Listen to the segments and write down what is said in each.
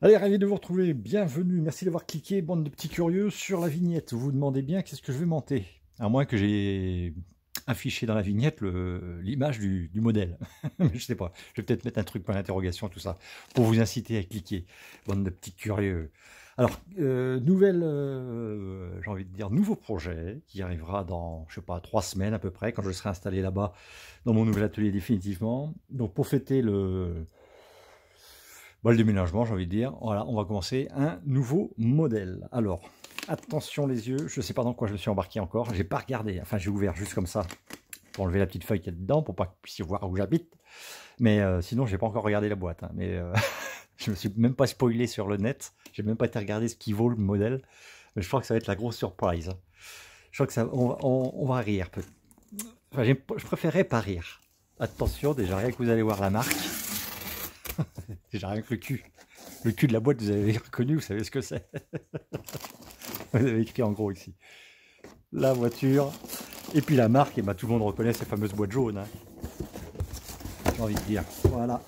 Allez, ravi de vous retrouver, bienvenue, merci d'avoir cliqué, bande de petits curieux, sur la vignette. Vous vous demandez bien qu'est-ce que je vais monter, à moins que j'ai affiché dans la vignette l'image du, modèle. je sais pas, je vais peut-être mettre un truc par l'interrogation, tout ça, pour vous inciter à cliquer, bande de petits curieux. Alors, euh, nouvelle, euh, j'ai envie de dire, nouveau projet qui arrivera dans, je sais pas, trois semaines à peu près, quand je serai installé là-bas, dans mon nouvel atelier définitivement. Donc, pour fêter le Bon, le déménagement, j'ai envie de dire. Voilà, on va commencer un nouveau modèle. Alors, attention les yeux, je ne sais pas dans quoi je me suis embarqué encore. J'ai pas regardé, enfin j'ai ouvert juste comme ça pour enlever la petite feuille qu'il y dedans, pour pas que vous puissiez voir où j'habite. Mais euh, sinon, j'ai pas encore regardé la boîte. Hein. mais euh, je me suis même pas spoilé sur le net. J'ai même pas été regarder ce qui vaut le modèle. Mais je crois que ça va être la grosse surprise. Hein. Je crois que ça, on, va rire. je préférerais pas rire. Attention, déjà rien que vous allez voir la marque. J'ai rien que le cul. Le cul de la boîte, vous avez reconnu, vous savez ce que c'est. vous avez écrit en gros ici. La voiture. Et puis la marque, et bah tout le monde reconnaît ces fameuses boîtes jaunes. Hein. J'ai envie de dire. Voilà.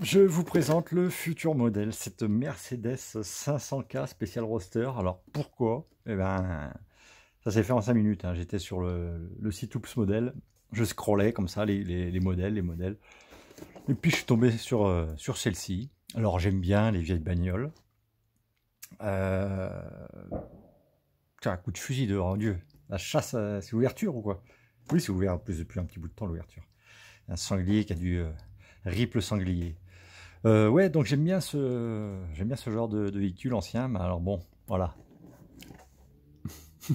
Je vous présente le futur modèle, cette Mercedes 500K spécial roster. Alors pourquoi Eh ben, ça s'est fait en 5 minutes. Hein. J'étais sur le, le site Oops je scrollais comme ça les, modèles, les modèles. Et puis je suis tombé sur, euh, sur celle-ci. Alors j'aime bien les vieilles bagnoles. Euh... Tiens, un coup de fusil dehors, oh Dieu. La chasse, euh, c'est l'ouverture ou quoi Oui, c'est ouvert en plus depuis un petit bout de temps l'ouverture. Un sanglier qui a du euh, rip le sanglier. ouais, donc j'aime bien ce j'aime bien ce genre de, de véhicule ancien. Mais alors bon, voilà.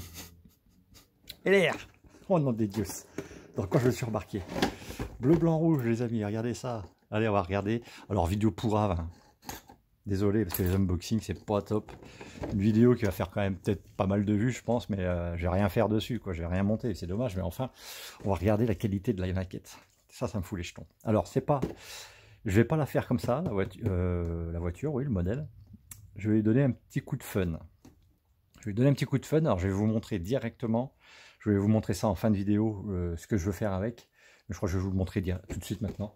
Et l'air Oh non des dieux dans quoi je me suis embarqué. Bleu, blanc, rouge, les amis, regardez ça. Allez, on va regarder. Alors, vidéo pourrave. Désolé, parce que les unboxings, c'est pas top. Une vidéo qui va faire quand même peut-être pas mal de vues, je pense, mais euh, j'ai rien faire dessus, quoi. J'ai rien monté, c'est dommage, mais enfin, on va regarder la qualité de la maquette. Ça, ça me fout les jetons. Alors, c'est pas... Je vais pas la faire comme ça, la, voiture, euh, la voiture, oui, le modèle. Je vais lui donner un petit coup de fun. Je vais lui donner un petit coup de fun. Alors, je vais vous montrer directement je vais vous montrer ça en fin de vidéo, euh, ce que je veux faire avec. Mais je crois que je vais vous le montrer tout de suite maintenant.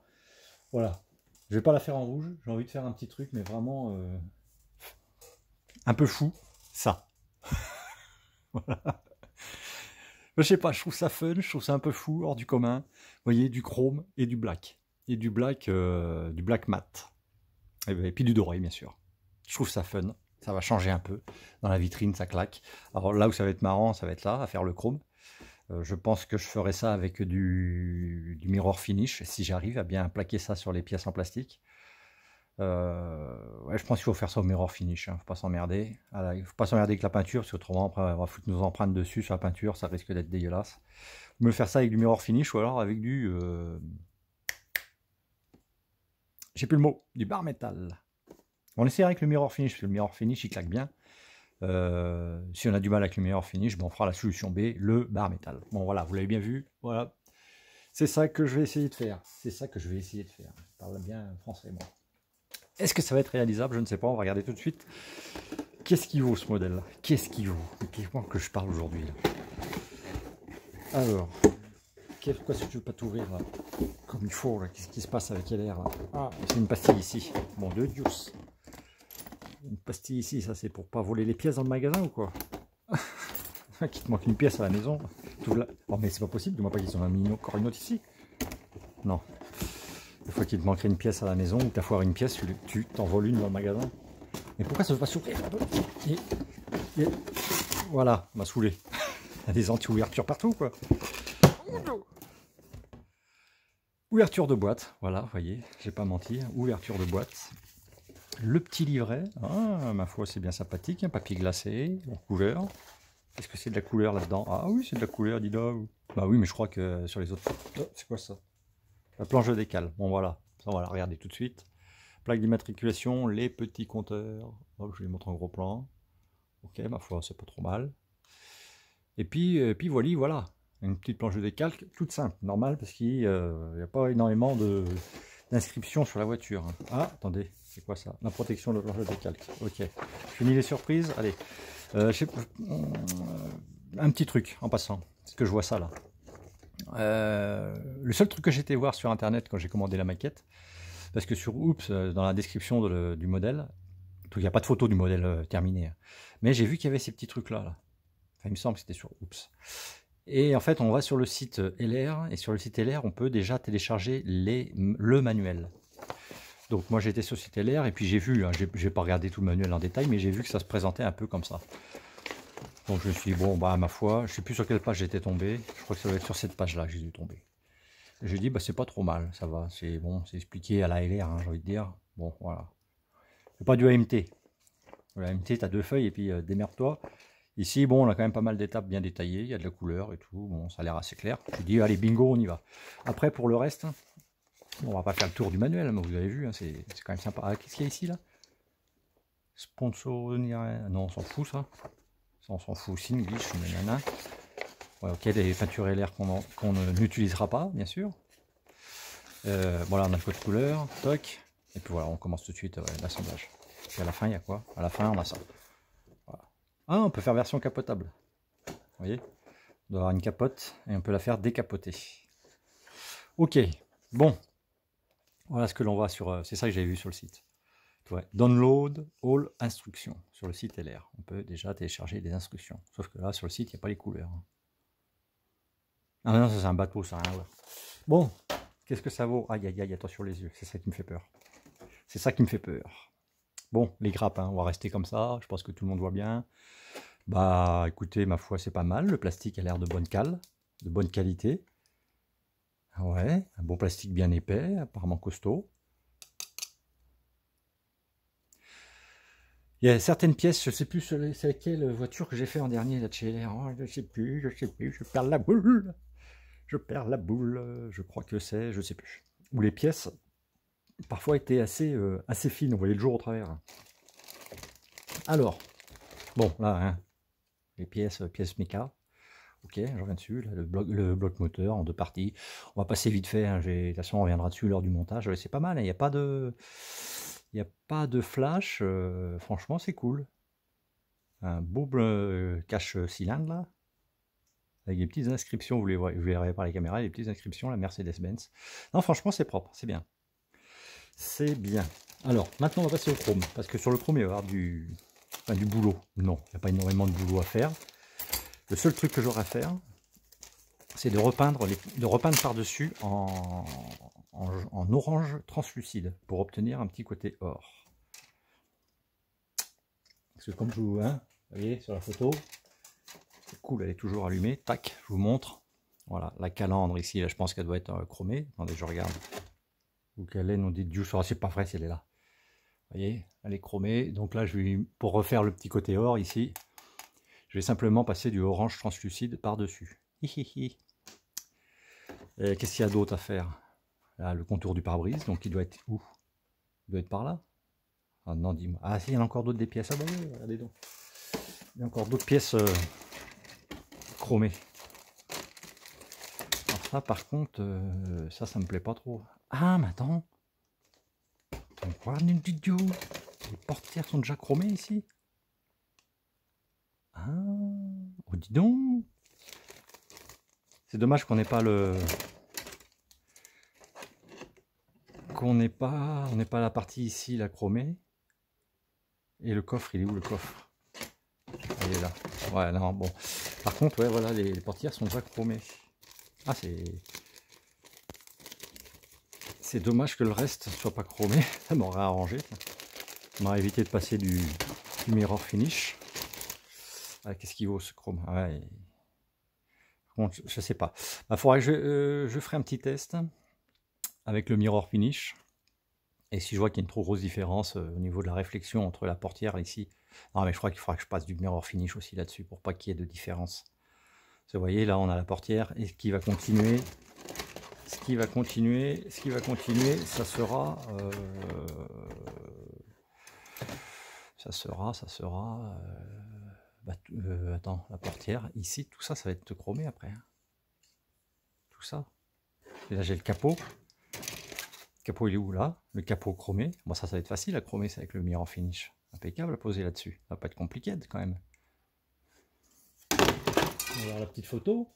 Voilà. Je vais pas la faire en rouge. J'ai envie de faire un petit truc, mais vraiment euh, un peu fou. Ça. voilà. Je sais pas, je trouve ça fun, je trouve ça un peu fou, hors du commun. Vous voyez, du chrome et du black. Et du black, euh, du black mat. Et, ben, et puis du doré, bien sûr. Je trouve ça fun ça va changer un peu. Dans la vitrine, ça claque. Alors là où ça va être marrant, ça va être là, à faire le chrome. Euh, je pense que je ferai ça avec du, mirror finish, si j'arrive à bien plaquer ça sur les pièces en plastique. Euh, je pense qu'il faut faire ça au mirror finish, hein, faut pas s'emmerder. Il ah faut pas s'emmerder avec la peinture, parce que autrement, après, on va foutre nos empreintes dessus sur la peinture, ça risque d'être dégueulasse. Me faire ça avec du mirror finish ou alors avec du. Euh, j'ai plus le mot, du bar métal. On essaie avec le mirror finish, parce que le mirror finish il claque bien. Euh, si on a du mal avec le meilleur finish, ben on fera la solution B, le bar métal. Bon voilà, vous l'avez bien vu, voilà. C'est ça que je vais essayer de faire. C'est ça que je vais essayer de faire. Je parle bien français, moi. Est-ce que ça va être réalisable Je ne sais pas, on va regarder tout de suite. Qu'est-ce qui vaut ce modèle-là Qu'est-ce qui vaut Qu'est-ce que je parle aujourd'hui Alors, pourquoi est-ce que tu veux pas t'ouvrir comme il faut Qu'est-ce qui se passe avec LR Ah, c'est une pastille ici. Bon, de une pastille ici, ça c'est pour pas voler les pièces dans le magasin ou quoi Qu'il te manque une pièce à la maison. Tout Oh mais c'est pas possible, dis-moi pas qu'ils ont mis encore une autre ici. Non. Une fois qu'il te manquerait une pièce à la maison ou t'as foiré une pièce, tu t'envoles une dans le magasin. Mais pourquoi ça va veut pas s'ouvrir Voilà, m'a saoulé. Il y a des anti-ouvertures partout quoi. Ouverture de boîte, voilà, vous voyez, j'ai pas menti, hein. ouverture de boîte le petit livret. Ah, ma foi, c'est bien sympathique. Un papier glacé en Est-ce que c'est de la couleur là-dedans Ah oui, c'est de la couleur, dis donc. Bah oui, mais je crois que sur les autres... Oh, c'est quoi ça La planche de décal Bon, voilà. Ça, on va la regarder tout de suite. Plaque d'immatriculation, les petits compteurs. Hop, je vais les montre en gros plan. Ok, ma foi, c'est pas trop mal. Et puis, euh, puis voilà, voilà. Une petite planche de décalque, toute simple, normale, parce qu'il n'y euh, a pas énormément d'inscriptions sur la voiture. Ah, attendez, c'est quoi ça La protection de l'horloge de calque. Ok. Fini les surprises. Allez. Euh, euh, un petit truc en passant. Est-ce que je vois ça là. Euh, le seul truc que j'ai été voir sur internet quand j'ai commandé la maquette, parce que sur Oops, dans la description du modèle, il n'y a pas de photo du modèle terminé, hein. mais j'ai vu qu'il y avait ces petits trucs là. il me semble que c'était sur Oops. Et en fait, on va sur le site LR, et sur le site LR, on peut déjà télécharger le manuel. Donc moi j'étais société l'air et puis j'ai vu, hein, je n'ai pas regardé tout le manuel en détail, mais j'ai vu que ça se présentait un peu comme ça. Donc je me suis dit, bon, bah ma foi, je sais plus sur quelle page j'étais tombé, je crois que ça doit être sur cette page-là que j'ai dû tomber. J'ai dit, bah c'est pas trop mal, ça va, c'est bon, c'est expliqué à la LR, hein, j'ai envie de dire. Bon, voilà. C'est pas du AMT. L'AMT, as deux feuilles et puis euh, démerde-toi. Ici, bon, on a quand même pas mal d'étapes bien détaillées, il y a de la couleur et tout, bon, ça a l'air assez clair. Je dit allez, bingo, on y va. Après, pour le reste, on va pas faire le tour du manuel, mais vous avez vu, hein, c'est quand même sympa. Ah, qu'est-ce qu'il y a ici là Sponsor, non, on s'en fout ça. on s'en fout, aussi, nanana. ok, des peintures et l'air qu'on n'utilisera pas, bien sûr. Euh, voilà, on a le de couleur, toc. Et puis voilà, on commence tout de suite euh, l'assemblage. Et à la fin, il y a quoi À la fin, on a ça. Ah, on peut faire version capotable. Vous voyez On doit avoir une capote et on peut la faire décapoter. Ok, bon. Voilà ce que l'on voit sur. Euh, c'est ça que j'avais vu sur le site. Download all instructions sur le site LR. On peut déjà télécharger des instructions. Sauf que là, sur le site, il n'y a pas les couleurs. Ah non, ça c'est un bateau, ça. Hein, bon, qu'est-ce que ça vaut Aïe, aïe, aïe, attention les yeux. C'est ça qui me fait peur. C'est ça qui me fait peur. Bon, les grappes, hein, on va rester comme ça. Je pense que tout le monde voit bien. Bah, écoutez, ma foi, c'est pas mal. Le plastique a l'air de bonne cale, de bonne qualité. Ah ouais, un bon plastique bien épais, apparemment costaud. Il y a certaines pièces, je ne sais plus c'est laquelle voiture que j'ai fait en dernier la chez je ne sais plus, je ne sais plus, je perds la boule. Je perds la boule, je crois que c'est, je ne sais plus. Ou les pièces, parfois, étaient assez, euh, assez fines, on voyait le jour au travers. Alors, bon, là, hein, les pièces, pièces Mika. Ok, je reviens dessus, le bloc, le bloc moteur en deux parties. On va passer vite fait, hein, de toute façon on reviendra dessus lors du montage. C'est pas mal, hein, il n'y a pas de. Il a pas de flash, euh, franchement c'est cool. Un beau euh, cache cylindre là, avec des petites inscriptions, vous les, vous les verrez par les caméras, les petites inscriptions, la Mercedes-Benz. Non, franchement c'est propre, c'est bien. C'est bien. Alors, maintenant on va passer au chrome, parce que sur le chrome il y avoir du, du boulot. Non, il n'y a pas énormément de boulot à faire. Le seul truc que j'aurais à faire, c'est de repeindre, de repeindre par-dessus en, orange translucide pour obtenir un petit côté or. Parce que comme je vous, hein, vous voyez sur la photo, c'est cool, elle est toujours allumée. Tac, je vous montre. Voilà, la calandre ici, je pense qu'elle doit être euh, chromée. Attendez, je regarde. Vous qu'elle est, non dit Dieu, ah, c'est pas vrai si elle est là. Vous voyez, elle est chromée. Donc là, je vais, pour refaire le petit côté or ici, je vais simplement passer du orange translucide par-dessus. Qu'est-ce qu'il y a d'autre à faire ah, Le contour du pare-brise, donc il doit être où Il doit être par là ah, non, dis -moi. Ah si, il y a encore d'autres des pièces. Ah bon bah, regardez donc. Il y a encore d'autres pièces euh, chromées. Alors ça, par contre, euh, ça, ça me plaît pas trop. Ah, mais attends. une vidéo. Les portières sont déjà chromées ici. C'est dommage qu'on n'ait pas le... Qu'on n'ait pas... la partie ici, la chromée. Et le coffre, il est où le coffre Il est là. Ouais, non, bon. Par contre, ouais, voilà, les, portières sont déjà chromées. Ah, c'est... C'est dommage que le reste ne soit pas chromé. Ça m'aurait arrangé. Ça m'aurait évité de passer du mirror finish. Ah, qu'est-ce qu'il vaut ce Chrome ah je ne sais pas. Il bah, faudrait que euh, je, ferai un petit test avec le mirror finish. Et si je vois qu'il y a une trop grosse différence euh, au niveau de la réflexion entre la portière ici, non mais je crois qu'il faudra que je passe du mirror finish aussi là-dessus pour pas qu'il y ait de différence. Vous voyez là on a la portière et ce qui va continuer, ce qui va continuer, ce qui va continuer, ça sera, euh, ça sera, ça sera bah, euh, attends, la portière, ici, tout ça, ça va être chromé après. Hein. Tout ça. Et là, j'ai le capot. Le capot, il est où là Le capot chromé. Bon, ça, ça va être facile à chromer, c'est avec le mirror finish. Impeccable à poser là-dessus. Ça va pas être compliqué quand même. On va voir la petite photo.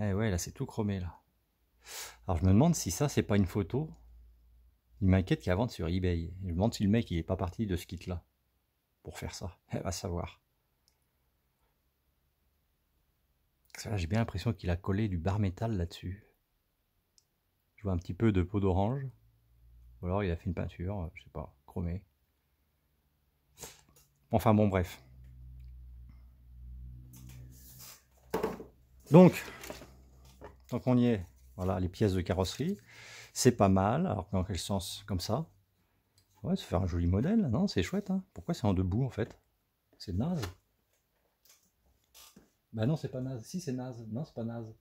Eh ouais, là, c'est tout chromé là. Alors, je me demande si ça, c'est pas une photo il m'inquiète qu'il y a vente sur eBay. Je me demande si le mec il pas parti de ce kit-là pour faire ça. Elle va savoir. J'ai bien l'impression qu'il a collé du bar métal là-dessus. Je vois un petit peu de peau d'orange. Ou alors il a fait une peinture, je sais pas, chromée. Enfin bon, bref. Donc, tant qu'on y est, voilà les pièces de carrosserie. C'est pas mal, alors dans quel sens Comme ça Ouais, se faire un joli modèle, non C'est chouette, hein Pourquoi c'est en debout, en fait C'est naze Bah non, c'est pas naze. Si, c'est naze. Non, c'est pas naze.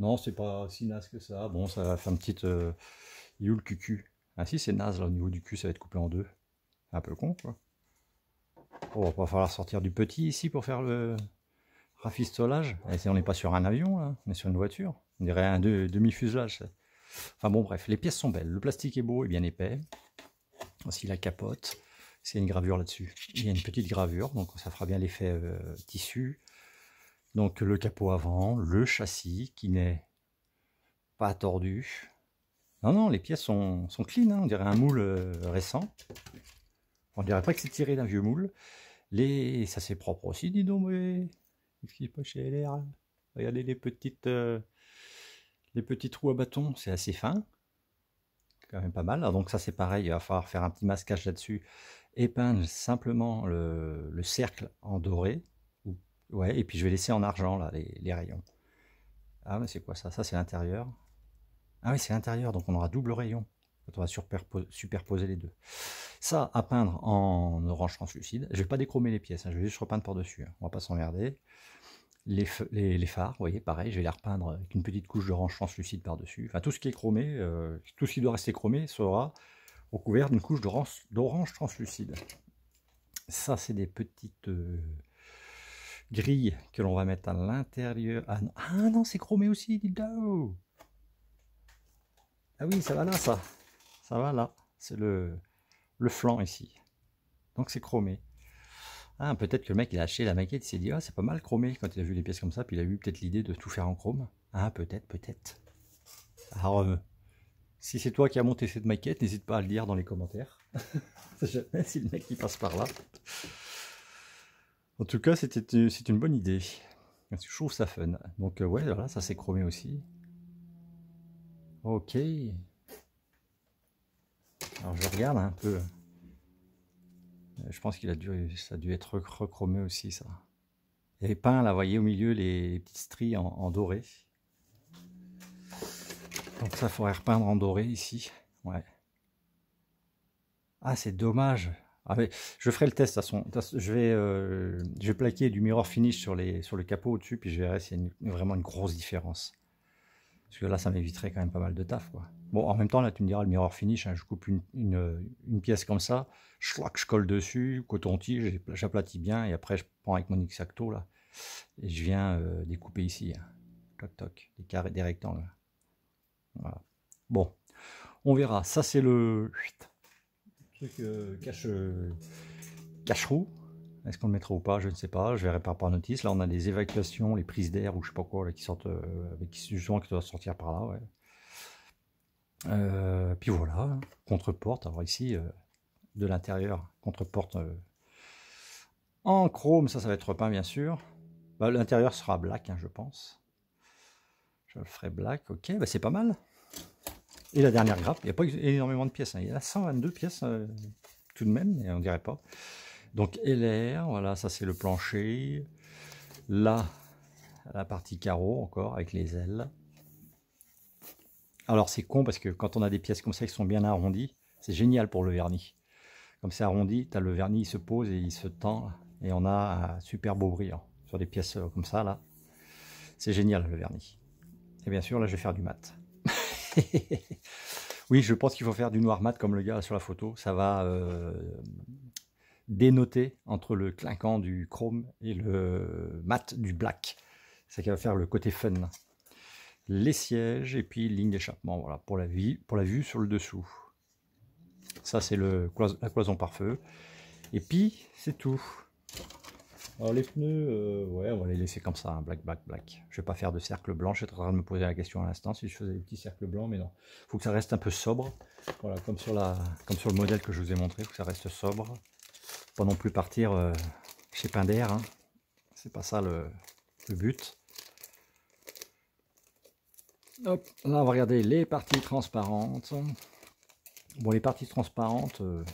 Non, c'est pas si naze que ça. Bon, ça va faire une petite... Euh... Il le cucu Ah si, c'est naze, là, au niveau du cul, ça va être coupé en deux. Un peu con, quoi. Oh, on va falloir sortir du petit ici pour faire le rafistolage. Et eh, on n'est pas sur un avion, là. On est sur une voiture. On dirait un demi-fuselage, Enfin bon, bref, les pièces sont belles. Le plastique est beau et bien épais. Voici la capote. C'est une gravure là-dessus. Il y a une petite gravure, donc ça fera bien l'effet euh, tissu. Donc le capot avant, le châssis qui n'est pas tordu. Non, non, les pièces sont, sont clean, hein. on dirait un moule euh, récent. On dirait pas que c'est tiré d'un vieux moule. Les... Ça c'est propre aussi, dis donc, mais... Qu'est-ce qui pas chez LR Regardez les petites... Euh, les petits trous à bâton, c'est assez fin, quand même pas mal. donc ça c'est pareil, il va falloir faire un petit masquage là-dessus. Épingle simplement le, cercle en doré, ouais, et puis je vais laisser en argent là les, rayons. Ah mais c'est quoi ça Ça c'est l'intérieur. Ah oui c'est l'intérieur, donc on aura double rayon. On va superposer les deux. Ça, à peindre en orange translucide. Je vais pas déchromer les pièces, hein. je vais juste repeindre par-dessus. Hein. On va pas s'emmerder les, phares, vous voyez, pareil, je vais les repeindre avec une petite couche d'orange translucide par-dessus. Enfin, tout ce qui est chromé, euh, tout ce qui doit rester chromé sera recouvert d'une couche d'orange translucide. Ça, c'est des petites euh, grilles que l'on va mettre à l'intérieur. Ah non, ah c'est chromé aussi, Ah oui, ça va là, ça. Ça va là. C'est le, le flanc ici. Donc, c'est chromé. Ah, peut-être que le mec, il a acheté la maquette, il s'est dit, ah, c'est pas mal chromé quand il a vu les pièces comme ça, puis il a eu peut-être l'idée de tout faire en chrome. Ah, peut-être, peut-être. Alors, ah, si c'est toi qui as monté cette maquette, n'hésite pas à le dire dans les commentaires. jamais si le mec qui passe par là. En tout cas, c'était euh, c'est une bonne idée. Je trouve ça fun. Donc, euh, ouais, là ça s'est chromé aussi. Ok. Alors, je regarde un peu. Euh, je pense qu'il a dû, ça a dû être recromé aussi, ça. Et peint, là, vous voyez, au milieu, les, petites stries en, doré. Donc ça, il faudrait repeindre en doré, ici. Ouais. Ah, c'est dommage. Ah, mais je ferai le test, à son, je, vais, euh, je vais plaquer du mirror finish sur, les, sur le capot au-dessus, puis je verrai s'il y a vraiment une grosse différence. Parce que là, ça m'éviterait quand même pas mal de taf, quoi. Bon, en même temps, là, tu me diras, le mirror finish, je coupe une, pièce comme ça, que je colle dessus, coton-tige, j'aplatis bien, et après, je prends avec mon X-Acto, là, et je viens euh, découper ici. Hein. Toc, toc, des carrés, des rectangles. Bon, on verra. Ça, c'est le truc euh, cache, euh, Est-ce qu'on le mettra ou pas Je ne sais pas. Je verrai par par notice. Là, on a des évacuations, les prises d'air ou je sais pas quoi qui sortent, avec, qui doivent sortir par là. Ouais. Euh, puis voilà, hein. contre-porte. Alors ici, euh, de l'intérieur, contre-porte euh, en chrome, ça, ça va être repeint bien sûr. Bah, l'intérieur sera black, hein, je pense. Je le ferai black, ok, bah, c'est pas mal. Et la dernière grappe, il n'y a pas énormément de pièces. Hein. Il y a 122 pièces tout de même, et on dirait pas. Donc LR, voilà, ça c'est le plancher. Là, la partie carreau encore avec les ailes. Alors c'est con parce que quand on a des pièces comme ça qui sont bien arrondies, c'est génial pour le vernis. Comme c'est arrondi, as le vernis, se pose et il se tend et on a un super beau brillant sur des pièces euh, comme ça là. C'est génial le vernis. Et bien sûr là je vais faire du mat. oui, je pense qu'il faut faire du noir mat comme le gars sur la photo. Ça va euh, dénoter entre le clinquant du chrome et le mat du black. C'est ce qui va faire le côté fun les sièges et puis ligne d'échappement voilà, pour, la vue sur le dessous. Ça, c'est la cloison par feu Et puis, c'est tout. Alors les pneus, euh, ouais, on va les laisser comme ça, un hein, black, black, black. Je vais pas faire de cercle blanc, je suis en train de me poser la question à l'instant si je faisais des petits cercles blancs, mais non. Il faut que ça reste un peu sobre, voilà, comme sur, le modèle que je vous ai montré, faut que ça reste sobre. Pas non plus partir euh, chez Pinder, hein. c'est pas ça le but. Hop, là on va regarder les parties transparentes. Bon, les parties transparentes, euh,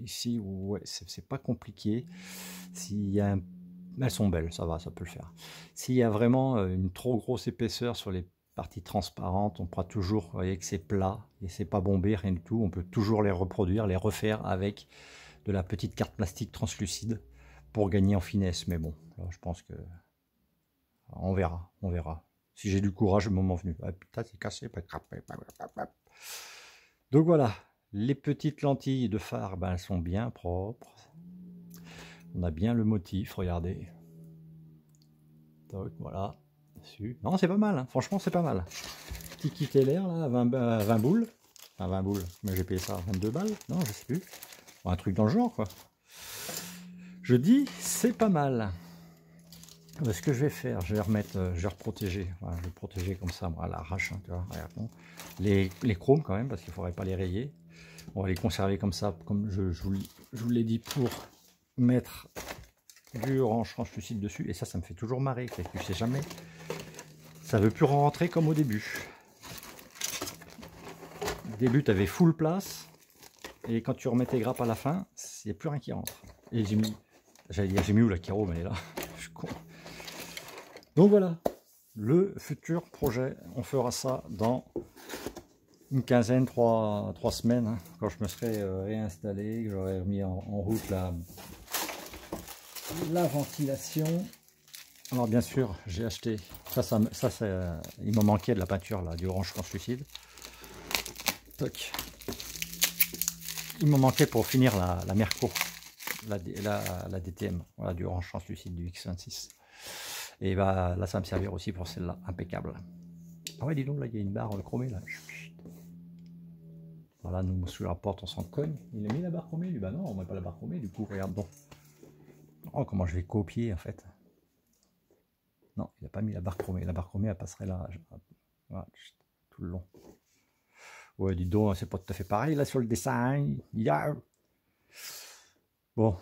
ici, ouais, c'est pas compliqué. S'il y a un, elles sont belles, ça va, ça peut le faire. S'il y a vraiment euh, une trop grosse épaisseur sur les parties transparentes, on pourra toujours, vous voyez que c'est plat et c'est pas bombé, rien du tout. On peut toujours les reproduire, les refaire avec de la petite carte plastique translucide pour gagner en finesse. Mais bon, je pense que on verra, on verra si j'ai du courage le moment venu. Ah, putain, c'est cassé. Donc voilà, les petites lentilles de phare, ben, elles sont bien propres. On a bien le motif, regardez. Donc voilà, non, c'est pas mal, hein. franchement, c'est pas mal. Petit kit l'air là, 20, 20 boules. Enfin, 20 boules, mais j'ai payé ça 22 balles. Non, je sais plus. un truc dans le genre, quoi. Je dis, c'est pas mal. Bah, ce que je vais faire, je vais remettre, euh, je vais reprotéger, je protéger comme ça, à l'arrache, hein, les, chromes quand même, parce qu'il ne faudrait pas les rayer. On va les conserver comme ça, comme je, vous, l'ai dit, pour mettre du orange translucide dessus. Et ça, ça me fait toujours marrer, tu sais jamais. Ça ne veut plus rentrer comme au début. Au début, tu avais full place, et quand tu remets tes grappes à la fin, il n'y a plus rien qui rentre. Et j'ai mis, j'ai mis où la carreau, mais elle est là. Donc voilà, le futur projet, on fera ça dans une quinzaine, trois, semaines, hein, quand je me serai euh, réinstallé, que j'aurai remis en, route la, ventilation. Alors bien sûr, j'ai acheté, ça, ça, ça euh, il me manquait de la peinture là, du orange translucide. Toc. Il me manquait pour finir la, la Merco, la, la, la DTM, du orange translucide du X26. Et là, ça va me servir aussi pour celle-là. Impeccable. Ah ouais, dis donc, là, il y a une barre euh, chromée, là. Voilà, nous, sous la porte, on s'en cogne. Il a mis la barre chromée, lui. Bah non, on met pas la barre chromée, du coup, regarde donc. Oh, comment je vais copier, en fait. Non, il n'a pas mis la barre chromée. La barre chromée, elle passerait là. Voilà, tout le long. Ouais, dis donc, hein, c'est pas tout à fait pareil, là, sur le dessin. Bon,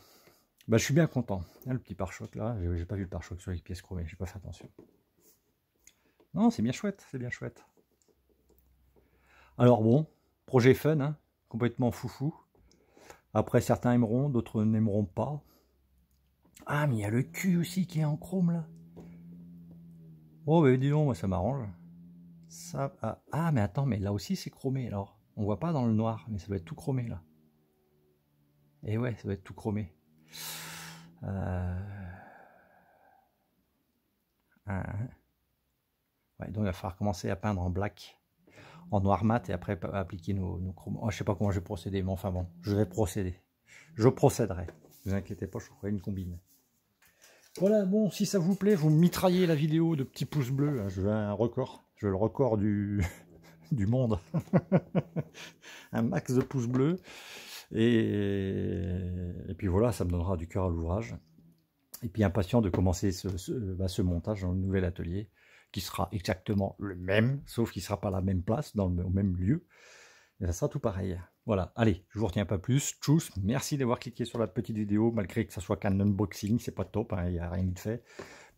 bah, je suis bien content. Hein, le petit pare-choc là, j'ai pas vu le pare-choc sur les pièces chromées, j'ai pas fait attention. Non, c'est bien chouette, c'est bien chouette. Alors bon, projet fun, hein, complètement foufou. Après, certains aimeront, d'autres n'aimeront pas. Ah, mais il y a le cul aussi qui est en chrome là. Oh, mais dis moi ça m'arrange. Ça, ah, ah, mais attends, mais là aussi c'est chromé alors. On voit pas dans le noir, mais ça doit être tout chromé là. Et eh ouais, ça doit être tout chromé. Euh, donc il va falloir commencer à peindre en black, en noir mat et après euh, appliquer nos, nos oh, je sais pas comment je vais procéder, mais enfin bon, je vais procéder. Je procéderai. Ne vous inquiétez pas, je ferai une combine. Voilà, bon, si ça vous plaît, vous mitraillez la vidéo de petits pouces bleus. Hein. Je veux un record. Je veux le record du, du monde. un max de pouces bleus. Et, puis voilà, ça me donnera du cœur à l'ouvrage. Et puis impatient de commencer ce, bah, montage dans le nouvel atelier, qui sera exactement le même, sauf qu'il ne sera pas à la même place, dans le, au même lieu. Et ça sera tout pareil. Voilà, allez, je vous retiens pas plus. Tchuss, merci d'avoir cliqué sur la petite vidéo, malgré que ça soit qu'un unboxing, c'est pas top, il hein, n'y a rien de fait.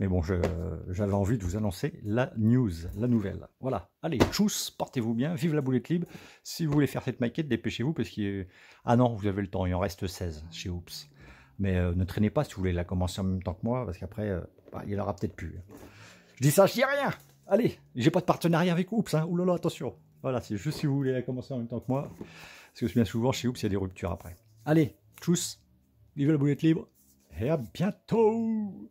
Mais bon, j'avais envie de vous annoncer la news, la nouvelle. Voilà. Allez, tchuss, portez-vous bien, vive la boulette libre. Si vous voulez faire cette maquette, dépêchez-vous parce qu'il Ah non, vous avez le temps, il en reste 16 chez Oops. Mais euh, ne traînez pas si vous voulez la commencer en même temps que moi parce qu'après, euh, bah, il n'y en aura peut-être plus. Hein. Je dis ça, je dis rien. Allez, j'ai pas de partenariat avec Oops. Hein. là, attention. Voilà, c'est juste si vous voulez la commencer en même temps que moi. Parce que bien souvent, chez Oops, il y a des ruptures après. Allez, tchuss, vive la boulette libre. Et à bientôt